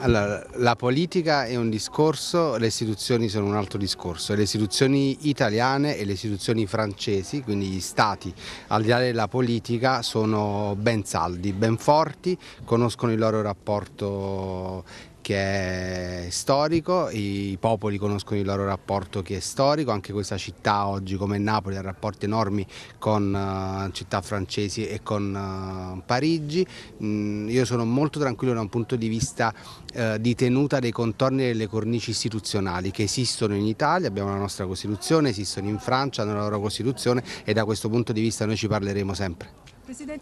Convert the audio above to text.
Allora, la politica è un discorso, le istituzioni sono un altro discorso. Le istituzioni italiane e le istituzioni francesi, quindi gli stati, al di là della politica, sono ben saldi, ben forti, conoscono il loro rapporto che è storico, i popoli conoscono il loro rapporto che è storico, anche questa città oggi come Napoli ha rapporti enormi con uh, città francesi e con uh, Parigi. Mm, io sono molto tranquillo da un punto di vista eh, di tenuta dei contorni delle cornici istituzionali che esistono in Italia, abbiamo la nostra Costituzione, esistono in Francia, hanno la loro Costituzione e da questo punto di vista noi ci parleremo sempre. Presidente,